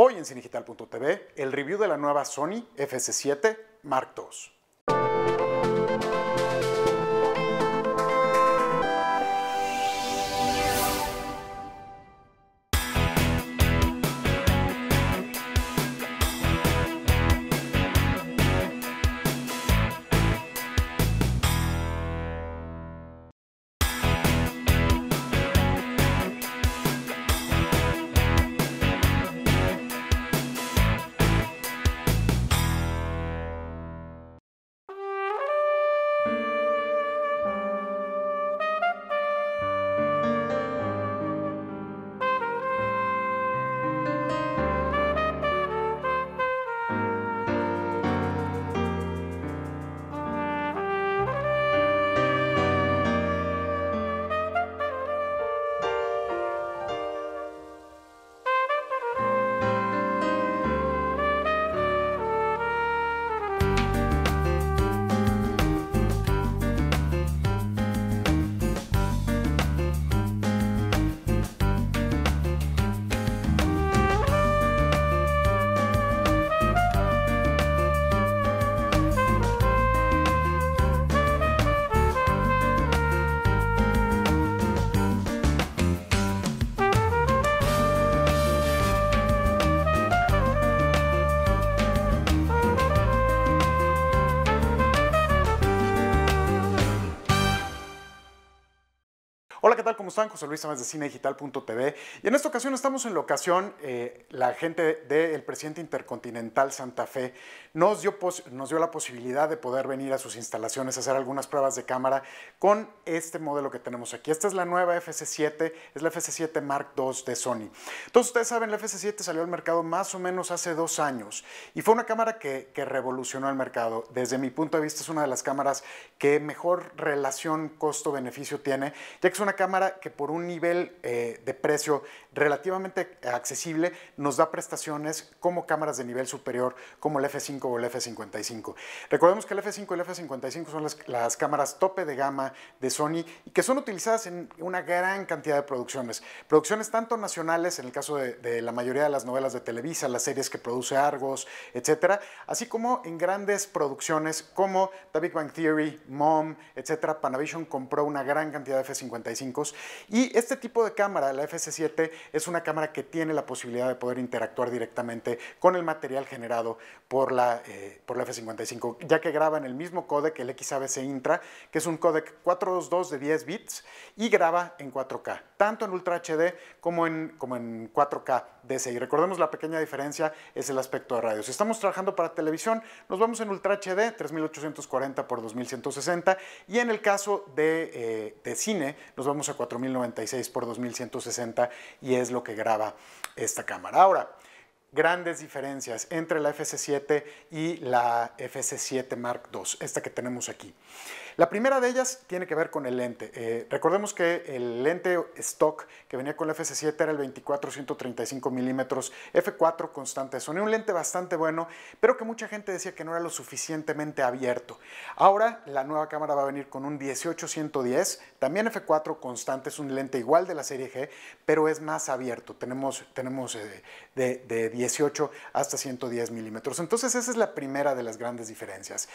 Hoy en Cinigital.tv, el review de la nueva Sony FS7 Mark II. Hola, ¿qué tal? ¿Cómo están? José Luis Sáenz de CineDigital.tv. Y en esta ocasión estamos en la ocasión, eh, la gente del presidente intercontinental Santa Fe nos dio, nos dio la posibilidad de poder venir a sus instalaciones a hacer algunas pruebas de cámara con este modelo que tenemos aquí. Esta es la nueva FC7, es la FC7 Mark II de Sony. Entonces, ustedes saben, la FC7 salió al mercado más o menos hace dos años y fue una cámara que, que revolucionó el mercado. Desde mi punto de vista, es una de las cámaras que mejor relación costo-beneficio tiene, ya que es una cámara que por un nivel eh, de precio relativamente accesible nos da prestaciones como cámaras de nivel superior, como el F5 o el F55. Recordemos que el F5 y el F55 son las, cámaras tope de gama de Sony y que son utilizadas en una gran cantidad de producciones. Producciones tanto nacionales, en el caso de, de la mayoría de las novelas de Televisa, las series que produce Argos, etcétera, así como en grandes producciones como The Big Bang Theory, Mom, etcétera. Panavision compró una gran cantidad de F55 y este tipo de cámara, la fc 7 es una cámara que tiene la posibilidad de poder interactuar directamente con el material generado por la, eh, por la F55, ya que graba en el mismo codec, el XABC Intra, que es un codec 422 de 10 bits y graba en 4K, tanto en Ultra HD como en, como en 4K y Recordemos la pequeña diferencia es el aspecto de radio. Si estamos trabajando para televisión, nos vamos en Ultra HD 3840 x 2160 y en el caso de, eh, de cine nos vamos a 4096 por 2160 y es lo que graba esta cámara. Ahora, grandes diferencias entre la FC7 y la FC7 Mark II, esta que tenemos aquí. La primera de ellas tiene que ver con el lente. Eh, recordemos que el lente stock que venía con la FC7 era el 24-135 milímetros f4 constante de un lente bastante bueno, pero que mucha gente decía que no era lo suficientemente abierto. Ahora la nueva cámara va a venir con un 18-110, también f4 constante, es un lente igual de la serie G, pero es más abierto. Tenemos, tenemos eh, de, de 18 hasta 110 milímetros. Entonces esa es la primera de las grandes diferencias.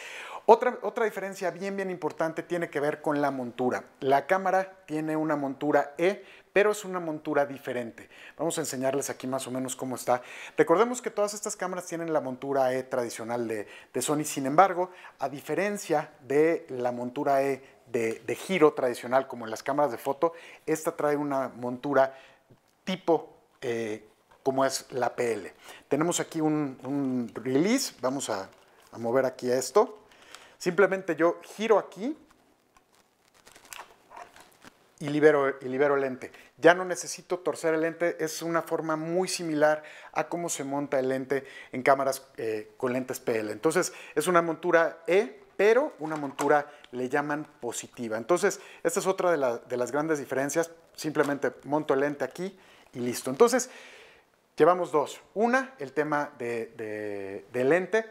Otra, otra diferencia bien, bien importante tiene que ver con la montura. La cámara tiene una montura E, pero es una montura diferente. Vamos a enseñarles aquí más o menos cómo está. Recordemos que todas estas cámaras tienen la montura E tradicional de, Sony, sin embargo, a diferencia de la montura E de, giro tradicional como en las cámaras de foto, esta trae una montura tipo... Eh, como es la PL. Tenemos aquí un, release, vamos a, mover aquí esto. Simplemente yo giro aquí y libero, y libero el lente. Ya no necesito torcer el lente, es una forma muy similar a cómo se monta el lente en cámaras eh, con lentes PL. Entonces es una montura E, pero una montura le llaman positiva. Entonces esta es otra de, de las grandes diferencias, simplemente monto el lente aquí y listo. Entonces Llevamos dos. Una, el tema de, lente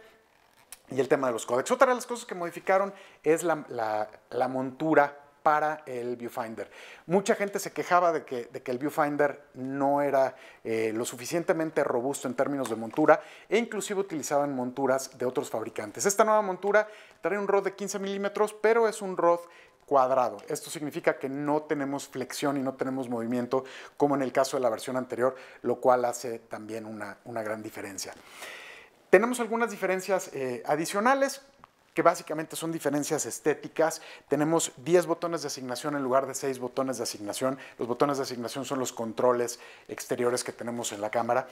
y el tema de los códex. Otra de las cosas que modificaron es la, montura para el viewfinder. Mucha gente se quejaba de que, el viewfinder no era eh, lo suficientemente robusto en términos de montura e inclusive utilizaban monturas de otros fabricantes. Esta nueva montura trae un rod de 15 milímetros, pero es un rod cuadrado. Esto significa que no tenemos flexión y no tenemos movimiento como en el caso de la versión anterior, lo cual hace también una, gran diferencia. Tenemos algunas diferencias eh, adicionales que básicamente son diferencias estéticas. Tenemos 10 botones de asignación en lugar de 6 botones de asignación. Los botones de asignación son los controles exteriores que tenemos en la cámara.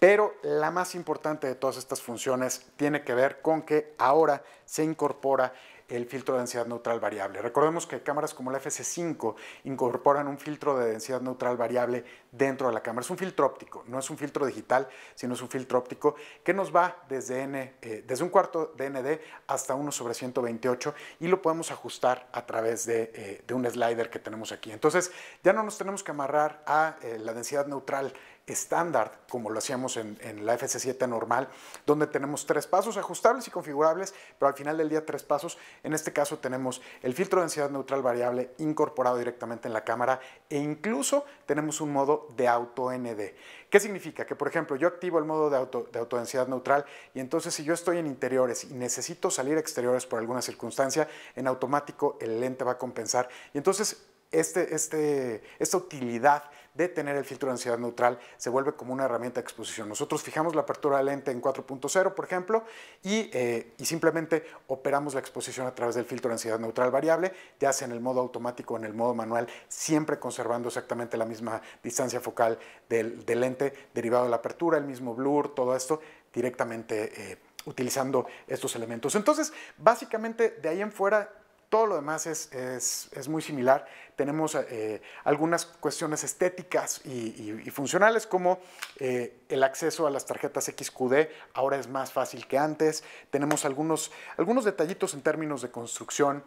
Pero la más importante de todas estas funciones tiene que ver con que ahora se incorpora el filtro de densidad neutral variable. Recordemos que cámaras como la FC5 incorporan un filtro de densidad neutral variable dentro de la cámara. Es un filtro óptico, no es un filtro digital, sino es un filtro óptico que nos va desde, N, eh, desde un cuarto de ND hasta 1 sobre 128 y lo podemos ajustar a través eh, de, un slider que tenemos aquí. Entonces ya no nos tenemos que amarrar a eh, la densidad neutral estándar, como lo hacíamos en, la FC7 normal, donde tenemos tres pasos ajustables y configurables, pero al final del día tres pasos. En este caso tenemos el filtro de densidad neutral variable incorporado directamente en la cámara e incluso tenemos un modo de auto ND. ¿Qué significa? Que por ejemplo yo activo el modo de, auto, de auto densidad neutral y entonces si yo estoy en interiores y necesito salir exteriores por alguna circunstancia, en automático el lente va a compensar y entonces este, este, esta utilidad de tener el filtro de ansiedad neutral se vuelve como una herramienta de exposición. Nosotros fijamos la apertura del lente en 4.0, por ejemplo, eh, y, simplemente operamos la exposición a través del filtro de ansiedad neutral variable, ya sea en el modo automático o en el modo manual, siempre conservando exactamente la misma distancia focal del, lente derivado de la apertura, el mismo blur, todo esto directamente eh, utilizando estos elementos. Entonces, básicamente de ahí en fuera todo lo demás es, muy similar. Tenemos eh, algunas cuestiones estéticas y, funcionales, como eh, el acceso a las tarjetas XQD ahora es más fácil que antes. Tenemos algunos, algunos detallitos en términos de construcción.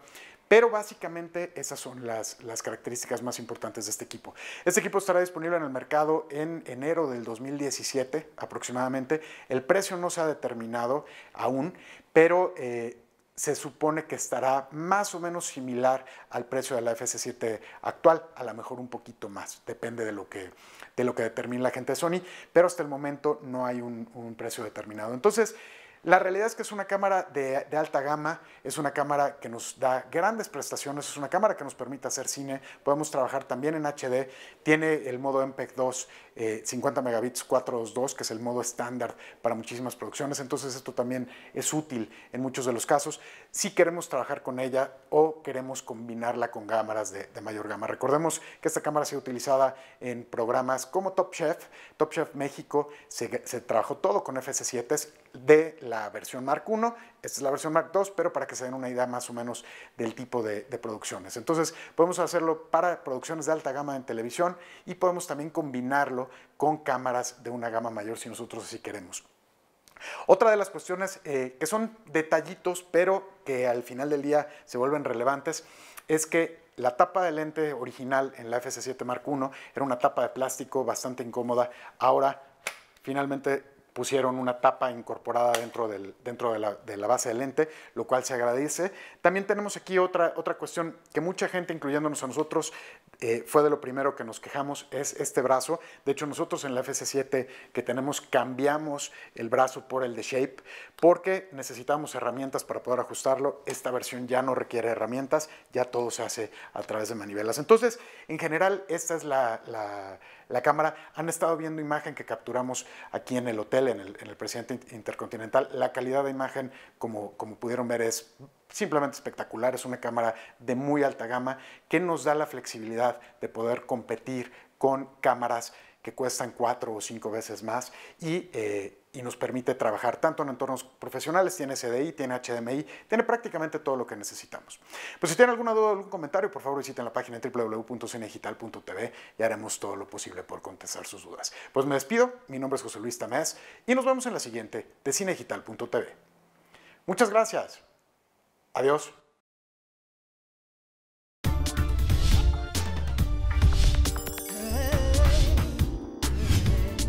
Pero básicamente esas son las, características más importantes de este equipo. Este equipo estará disponible en el mercado en enero del 2017 aproximadamente. El precio no se ha determinado aún, pero eh, se supone que estará más o menos similar al precio de la FC7 actual, a lo mejor un poquito más, depende de lo que, de lo que determine la gente de Sony, pero hasta el momento no hay un precio determinado. Entonces, la realidad es que es una cámara de, alta gama, es una cámara que nos da grandes prestaciones, es una cámara que nos permite hacer cine, podemos trabajar también en HD, tiene el modo MPEG 2, 50 megabits 422, que es el modo estándar para muchísimas producciones, entonces esto también es útil en muchos de los casos si queremos trabajar con ella o queremos combinarla con cámaras de, mayor gama. Recordemos que esta cámara se ha sido utilizada en programas como Top Chef, Top Chef México, se, trabajó todo con FS7 de la versión Mark I, esta es la versión Mark II, pero para que se den una idea más o menos del tipo de, producciones. Entonces podemos hacerlo para producciones de alta gama en televisión y podemos también combinarlo con cámaras de una gama mayor si nosotros así queremos. Otra de las cuestiones eh, que son detallitos, pero que al final del día se vuelven relevantes, es que la tapa de lente original en la FC7 Mark I era una tapa de plástico bastante incómoda. Ahora, finalmente, pusieron una tapa incorporada dentro, del, dentro de, la, base del lente, lo cual se agradece. También tenemos aquí otra, otra cuestión que mucha gente, incluyéndonos a nosotros, eh, fue de lo primero que nos quejamos, es este brazo. De hecho, nosotros en la FC7 que tenemos cambiamos el brazo por el de Shape porque necesitamos herramientas para poder ajustarlo. Esta versión ya no requiere herramientas, ya todo se hace a través de manivelas. Entonces, en general, esta es la, cámara. Han estado viendo imagen que capturamos aquí en el hotel, en el, Presidente Intercontinental. La calidad de imagen, como, como pudieron ver, es simplemente espectacular, es una cámara de muy alta gama que nos da la flexibilidad de poder competir con cámaras que cuestan cuatro o cinco veces más y, eh, y, nos permite trabajar tanto en entornos profesionales, tiene CDI, tiene HDMI, tiene prácticamente todo lo que necesitamos. Pues si tienen alguna duda o algún comentario, por favor visiten la página www.cinegital.tv y haremos todo lo posible por contestar sus dudas. Pues me despido, mi nombre es José Luis Tamés y nos vemos en la siguiente de cinegital.tv. Muchas gracias. Adiós.